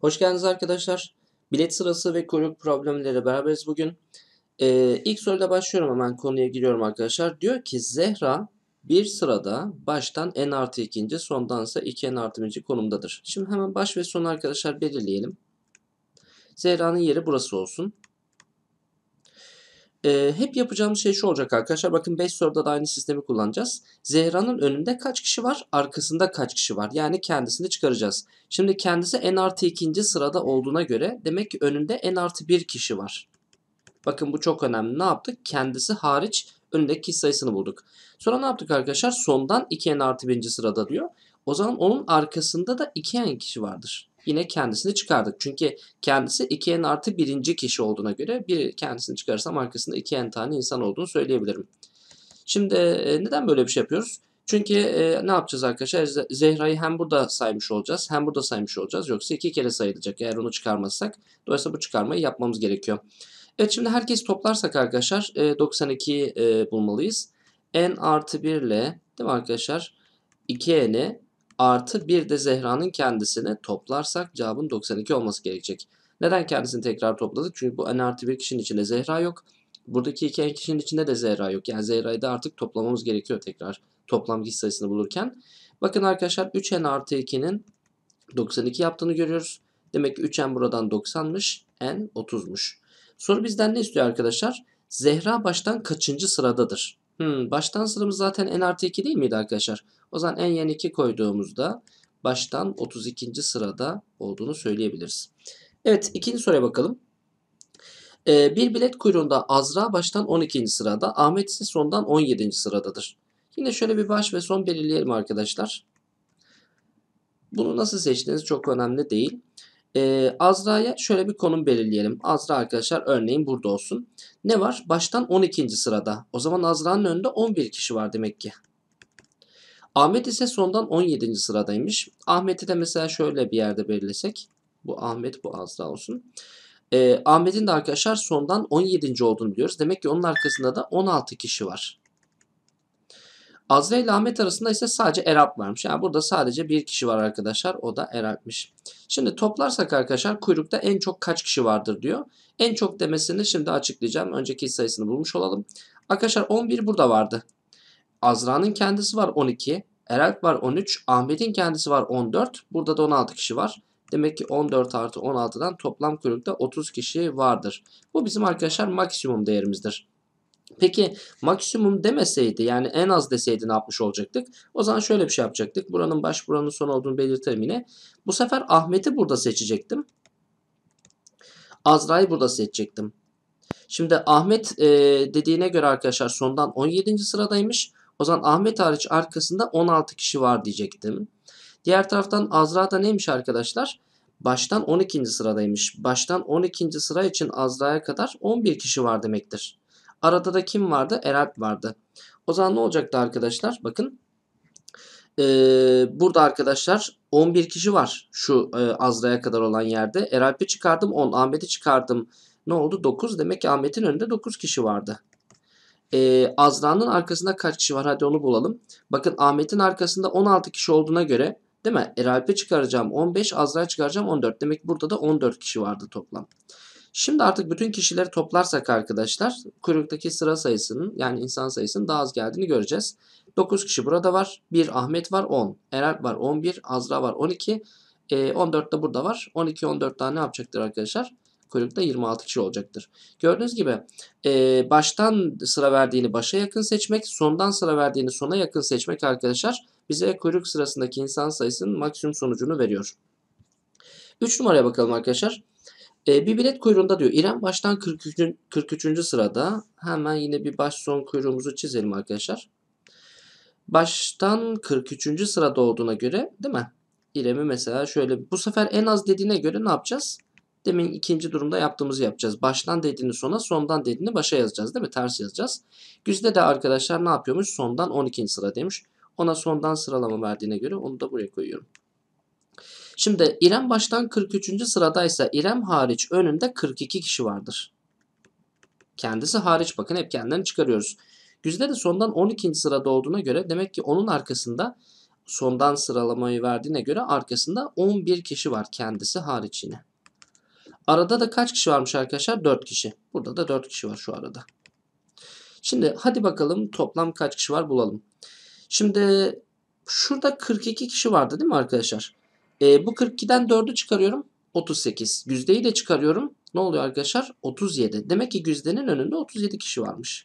Hoş geldiniz arkadaşlar. Bilet sırası ve kuyruk problemleriyle beraberiz bugün. Ee, ilk soruyla başlıyorum hemen konuya giriyorum arkadaşlar. Diyor ki Zehra bir sırada baştan n artı ikinci sondansa 2 n artı birinci konumdadır. Şimdi hemen baş ve son arkadaşlar belirleyelim. Zehra'nın yeri burası olsun. E, hep yapacağımız şey şu olacak arkadaşlar. Bakın 5 soruda da aynı sistemi kullanacağız. Zehra'nın önünde kaç kişi var? Arkasında kaç kişi var? Yani kendisini çıkaracağız. Şimdi kendisi n artı 2. sırada olduğuna göre demek ki önünde n artı 1 kişi var. Bakın bu çok önemli. Ne yaptık? Kendisi hariç önündeki kişi sayısını bulduk. Sonra ne yaptık arkadaşlar? Sondan 2n artı 1. sırada diyor. O zaman onun arkasında da 2n kişi vardır yine kendisini çıkardık. Çünkü kendisi 2n artı birinci kişi olduğuna göre bir kendisini çıkarsam arkasında 2n tane insan olduğunu söyleyebilirim. Şimdi e, neden böyle bir şey yapıyoruz? Çünkü e, ne yapacağız arkadaşlar? Zehra'yı hem burada saymış olacağız hem burada saymış olacağız. Yoksa iki kere sayılacak eğer onu çıkarmazsak. Dolayısıyla bu çıkarmayı yapmamız gerekiyor. Evet şimdi herkes toplarsak arkadaşlar e, 92'yi e, bulmalıyız. n artı 1 ile değil mi arkadaşlar? 2n'i artı bir de Zehra'nın kendisini toplarsak cevabın 92 olması gerekecek. Neden kendisini tekrar topladık? Çünkü bu n artı bir kişinin içinde Zehra yok. Buradaki iki kişinin içinde de Zehra yok. Yani Zehra'yı da artık toplamamız gerekiyor tekrar toplam kişi sayısını bulurken. Bakın arkadaşlar 3n artı 2'nin 92 yaptığını görüyoruz. Demek ki 3n buradan 90'mış, n 30'muş. Soru bizden ne istiyor arkadaşlar? Zehra baştan kaçıncı sıradadır? Hmm, baştan sıramız zaten n artı 2 değil miydi arkadaşlar? O zaman en yeni 2 koyduğumuzda baştan 32. sırada olduğunu söyleyebiliriz. Evet ikinci soruya bakalım. Ee, bir bilet kuyruğunda Azra baştan 12. sırada, Ahmet ise sondan 17. sıradadır. Yine şöyle bir baş ve son belirleyelim arkadaşlar. Bunu nasıl seçtiğiniz çok önemli değil. Ee, Azra'ya şöyle bir konum belirleyelim. Azra arkadaşlar örneğin burada olsun. Ne var? Baştan 12. sırada. O zaman Azra'nın önünde 11 kişi var demek ki. Ahmet ise sondan 17. sıradaymış. Ahmet'i de mesela şöyle bir yerde belirlesek. Bu Ahmet bu Azra olsun. E, Ahmet'in de arkadaşlar sondan 17. olduğunu biliyoruz. Demek ki onun arkasında da 16 kişi var. Azra ile Ahmet arasında ise sadece Erap varmış. Yani burada sadece bir kişi var arkadaşlar. O da Erap'mış. Şimdi toplarsak arkadaşlar kuyrukta en çok kaç kişi vardır diyor. En çok demesini şimdi açıklayacağım. Önceki sayısını bulmuş olalım. Arkadaşlar 11 burada vardı. Azra'nın kendisi var 12. Eralp var 13. Ahmet'in kendisi var 14. Burada da 16 kişi var. Demek ki 14 artı 16'dan toplam kuyrukta 30 kişi vardır. Bu bizim arkadaşlar maksimum değerimizdir. Peki maksimum demeseydi yani en az deseydi ne yapmış olacaktık? O zaman şöyle bir şey yapacaktık. Buranın baş buranın son olduğunu belirtelim yine. Bu sefer Ahmet'i burada seçecektim. Azra'yı burada seçecektim. Şimdi Ahmet e, dediğine göre arkadaşlar sondan 17. sıradaymış. O zaman Ahmet hariç arkasında 16 kişi var diyecektim. Diğer taraftan Azra da neymiş arkadaşlar? Baştan 12. sıradaymış. Baştan 12. sıra için Azra'ya kadar 11 kişi var demektir. Arada da kim vardı? Eralp vardı. O zaman ne olacaktı arkadaşlar? Bakın. Ee, burada arkadaşlar 11 kişi var şu e, Azra'ya kadar olan yerde. Eralp'i çıkardım 10, Ahmet'i çıkardım. Ne oldu? 9. Demek ki Ahmet'in önünde 9 kişi vardı e, Azra'nın arkasında kaç kişi var hadi onu bulalım. Bakın Ahmet'in arkasında 16 kişi olduğuna göre değil mi? Eralp'e çıkaracağım 15, Azra'ya çıkaracağım 14. Demek ki burada da 14 kişi vardı toplam. Şimdi artık bütün kişileri toplarsak arkadaşlar kuyruktaki sıra sayısının yani insan sayısının daha az geldiğini göreceğiz. 9 kişi burada var. 1 Ahmet var 10. Eralp var 11. Azra var 12. E, 14 de burada var. 12-14 tane ne yapacaktır arkadaşlar? kuyrukta 26 kişi olacaktır. Gördüğünüz gibi e, baştan sıra verdiğini başa yakın seçmek, sondan sıra verdiğini sona yakın seçmek arkadaşlar bize kuyruk sırasındaki insan sayısının maksimum sonucunu veriyor. 3 numaraya bakalım arkadaşlar. E, bir bilet kuyruğunda diyor İrem baştan 43. 43. sırada hemen yine bir baş son kuyruğumuzu çizelim arkadaşlar. Baştan 43. sırada olduğuna göre değil mi? İrem'i mesela şöyle bu sefer en az dediğine göre ne yapacağız? Demin ikinci durumda yaptığımızı yapacağız. Baştan dediğini sona, sondan dediğini başa yazacağız değil mi? Ters yazacağız. Güzde de arkadaşlar ne yapıyormuş? Sondan 12. sıra demiş. Ona sondan sıralama verdiğine göre onu da buraya koyuyorum. Şimdi İrem baştan 43. sıradaysa İrem hariç önünde 42 kişi vardır. Kendisi hariç bakın hep kendilerini çıkarıyoruz. Güzde de sondan 12. sırada olduğuna göre demek ki onun arkasında sondan sıralamayı verdiğine göre arkasında 11 kişi var kendisi hariç yine. Arada da kaç kişi varmış arkadaşlar? 4 kişi. Burada da 4 kişi var şu arada. Şimdi hadi bakalım toplam kaç kişi var bulalım. Şimdi şurada 42 kişi vardı değil mi arkadaşlar? E, bu 42'den 4'ü çıkarıyorum. 38. Yüzdeyi de çıkarıyorum. Ne oluyor arkadaşlar? 37. Demek ki güzdenin önünde 37 kişi varmış.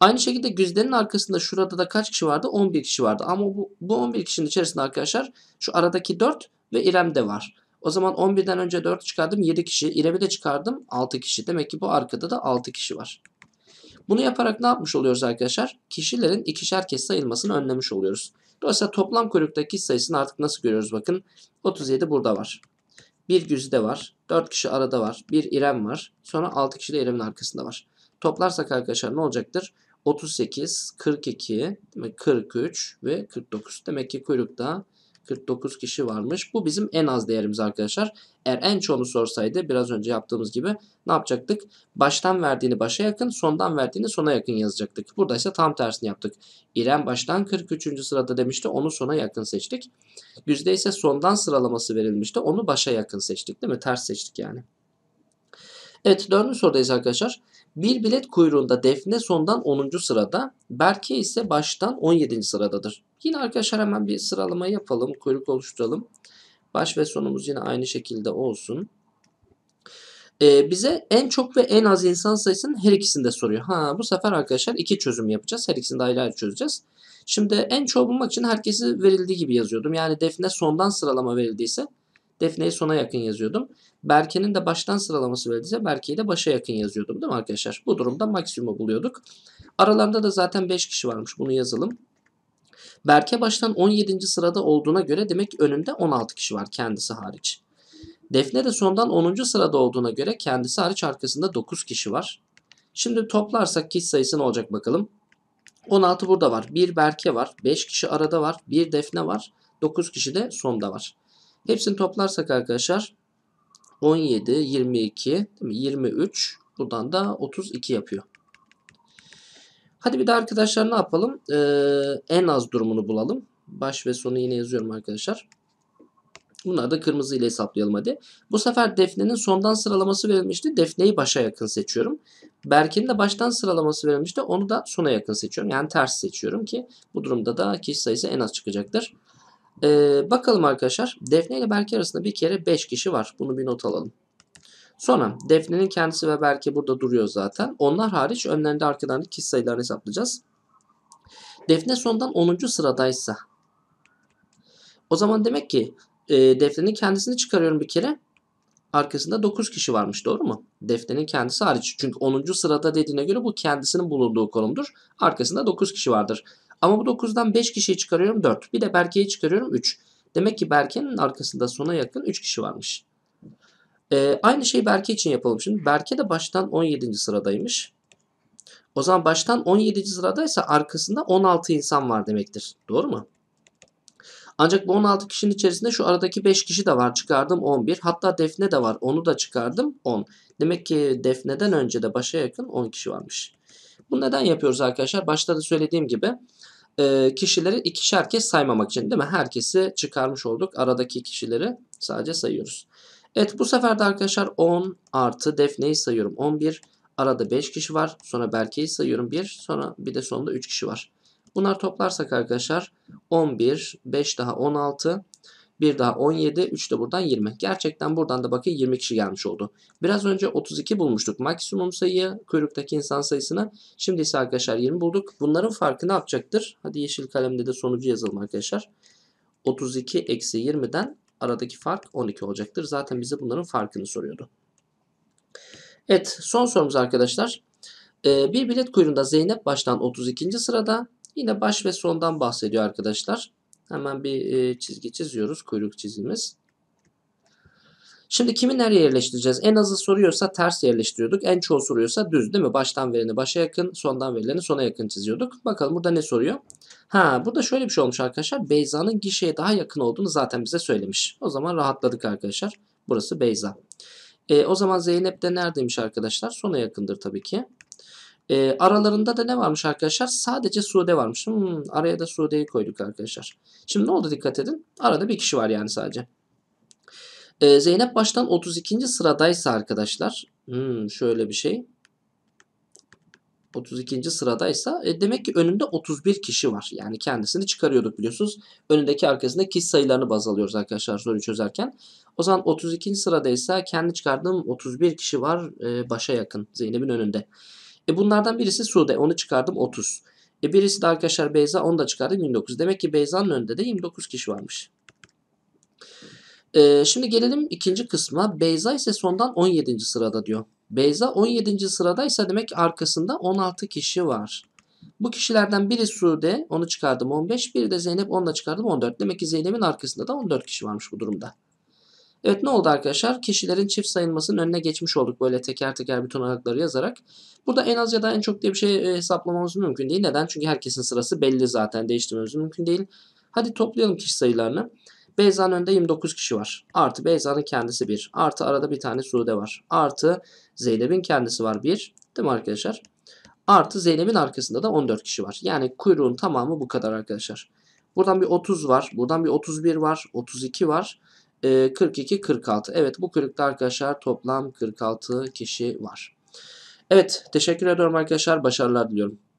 Aynı şekilde güzdenin arkasında şurada da kaç kişi vardı? 11 kişi vardı. Ama bu, bu 11 kişinin içerisinde arkadaşlar şu aradaki 4 ve İrem de var. O zaman 11'den önce 4 çıkardım 7 kişi. İrem'i de çıkardım 6 kişi. Demek ki bu arkada da 6 kişi var. Bunu yaparak ne yapmış oluyoruz arkadaşlar? Kişilerin ikişer kez sayılmasını önlemiş oluyoruz. Dolayısıyla toplam kuyruktaki sayısını artık nasıl görüyoruz bakın. 37 burada var. Bir Güzide var. 4 kişi arada var. Bir İrem var. Sonra 6 kişi de İrem'in arkasında var. Toplarsak arkadaşlar ne olacaktır? 38, 42, 43 ve 49. Demek ki kuyrukta 49 kişi varmış. Bu bizim en az değerimiz arkadaşlar. Eğer en çoğunu sorsaydı biraz önce yaptığımız gibi ne yapacaktık? Baştan verdiğini başa yakın, sondan verdiğini sona yakın yazacaktık. Burada ise tam tersini yaptık. İrem baştan 43. sırada demişti. Onu sona yakın seçtik. Yüzde ise sondan sıralaması verilmişti. Onu başa yakın seçtik değil mi? Ters seçtik yani. Evet dördüncü sorudayız arkadaşlar. Bir bilet kuyruğunda Defne sondan 10. sırada, Berke ise baştan 17. sıradadır. Yine arkadaşlar hemen bir sıralama yapalım. Kuyruk oluşturalım. Baş ve sonumuz yine aynı şekilde olsun. Ee, bize en çok ve en az insan sayısının her ikisini de soruyor. Ha bu sefer arkadaşlar iki çözüm yapacağız. Her ikisini de ayrı ayrı çözeceğiz. Şimdi en çoğu bulmak için herkesi verildiği gibi yazıyordum. Yani Defne sondan sıralama verildiyse Defne'yi sona yakın yazıyordum. Berke'nin de baştan sıralaması verildiyse Berke'yi de başa yakın yazıyordum değil mi arkadaşlar? Bu durumda maksimumu buluyorduk. Aralarında da zaten 5 kişi varmış. Bunu yazalım. Berke baştan 17. sırada olduğuna göre demek ki önümde 16 kişi var kendisi hariç. Defne de sondan 10. sırada olduğuna göre kendisi hariç arkasında 9 kişi var. Şimdi toplarsak kişi sayısı ne olacak bakalım. 16 burada var. 1 Berke var. 5 kişi arada var. 1 Defne var. 9 kişi de sonda var. Hepsini toplarsak arkadaşlar 17, 22, 23 buradan da 32 yapıyor. Hadi bir de arkadaşlar ne yapalım? Ee, en az durumunu bulalım. Baş ve sonu yine yazıyorum arkadaşlar. Bunları da kırmızı ile hesaplayalım hadi. Bu sefer Defne'nin sondan sıralaması verilmişti. Defne'yi başa yakın seçiyorum. Berk'in de baştan sıralaması verilmişti. Onu da sona yakın seçiyorum. Yani ters seçiyorum ki bu durumda da kişi sayısı en az çıkacaktır. Ee, bakalım arkadaşlar. Defne ile Berk arasında bir kere 5 kişi var. Bunu bir not alalım. Sonra Defne'nin kendisi ve Berke burada duruyor zaten. Onlar hariç önlerinde arkadan kişi sayılarını hesaplayacağız. Defne sondan 10. sıradaysa o zaman demek ki e, Defne'nin kendisini çıkarıyorum bir kere. Arkasında 9 kişi varmış doğru mu? Defne'nin kendisi hariç. Çünkü 10. sırada dediğine göre bu kendisinin bulunduğu konumdur. Arkasında 9 kişi vardır. Ama bu 9'dan 5 kişiyi çıkarıyorum 4. Bir de Berke'yi çıkarıyorum 3. Demek ki Berke'nin arkasında sona yakın 3 kişi varmış. E, aynı şey Berke için yapalım şimdi. Berke de baştan 17. sıradaymış. O zaman baştan 17. sıradaysa arkasında 16 insan var demektir. Doğru mu? Ancak bu 16 kişinin içerisinde şu aradaki 5 kişi de var. Çıkardım 11. Hatta Defne de var. Onu da çıkardım 10. Demek ki Defne'den önce de başa yakın 10 kişi varmış. Bu neden yapıyoruz arkadaşlar? Başta da söylediğim gibi e, kişileri ikişer kez saymamak için değil mi? Herkesi çıkarmış olduk. Aradaki kişileri sadece sayıyoruz. Evet bu sefer de arkadaşlar 10 artı Defne'yi sayıyorum 11. Arada 5 kişi var. Sonra Berke'yi sayıyorum 1. Sonra bir de sonunda 3 kişi var. Bunlar toplarsak arkadaşlar 11, 5 daha 16, 1 daha 17, 3 de buradan 20. Gerçekten buradan da bakın 20 kişi gelmiş oldu. Biraz önce 32 bulmuştuk maksimum sayıyı, kuyruktaki insan sayısını. Şimdi ise arkadaşlar 20 bulduk. Bunların farkı ne yapacaktır? Hadi yeşil kalemde de sonucu yazalım arkadaşlar. 32 eksi 20'den Aradaki fark 12 olacaktır. Zaten bize bunların farkını soruyordu. Evet son sorumuz arkadaşlar. Ee, bir bilet kuyruğunda Zeynep baştan 32. sırada. Yine baş ve sondan bahsediyor arkadaşlar. Hemen bir e, çizgi çiziyoruz. Kuyruk çizimiz. Şimdi kimi nereye yerleştireceğiz? En azı soruyorsa ters yerleştiriyorduk. En çoğu soruyorsa düz değil mi? Baştan verileni başa yakın, sondan verileni sona yakın çiziyorduk. Bakalım burada ne soruyor? Ha burada şöyle bir şey olmuş arkadaşlar. Beyza'nın gişeye daha yakın olduğunu zaten bize söylemiş. O zaman rahatladık arkadaşlar. Burası Beyza. E, o zaman Zeynep de neredeymiş arkadaşlar? Sona yakındır tabii ki. E, aralarında da ne varmış arkadaşlar? Sadece Sude varmış. Hmm, araya da Sude'yi koyduk arkadaşlar. Şimdi ne oldu dikkat edin. Arada bir kişi var yani sadece. Ee, Zeynep baştan 32. sıradaysa arkadaşlar. Hmm, şöyle bir şey. 32. sıradaysa e, demek ki önünde 31 kişi var. Yani kendisini çıkarıyorduk biliyorsunuz. Önündeki arkasında kişi sayılarını baz alıyoruz arkadaşlar soruyu çözerken. O zaman 32. sıradaysa kendi çıkardığım 31 kişi var e, başa yakın Zeynep'in önünde. E, bunlardan birisi Sude onu çıkardım 30. E, birisi de arkadaşlar Beyza onu da çıkardım 29. Demek ki Beyza'nın önünde de 29 kişi varmış. Ee, şimdi gelelim ikinci kısma. Beyza ise sondan 17. sırada diyor. Beyza 17. sıradaysa demek ki arkasında 16 kişi var. Bu kişilerden biri Sude, onu çıkardım 15. Biri de Zeynep, onu da çıkardım 14. Demek ki Zeynep'in arkasında da 14 kişi varmış bu durumda. Evet ne oldu arkadaşlar? Kişilerin çift sayılmasının önüne geçmiş olduk böyle teker teker bütün ayakları yazarak. Burada en az ya da en çok diye bir şey e, hesaplamamız mümkün değil. Neden? Çünkü herkesin sırası belli zaten. Değiştirmemiz mümkün değil. Hadi toplayalım kişi sayılarını. Beyza'nın önünde 29 kişi var. Artı Beyza'nın kendisi 1. Artı arada bir tane Sude var. Artı Zeynep'in kendisi var 1. Değil mi arkadaşlar? Artı Zeynep'in arkasında da 14 kişi var. Yani kuyruğun tamamı bu kadar arkadaşlar. Buradan bir 30 var. Buradan bir 31 var. 32 var. E, 42, 46. Evet bu kuyrukta arkadaşlar toplam 46 kişi var. Evet teşekkür ediyorum arkadaşlar. Başarılar diliyorum.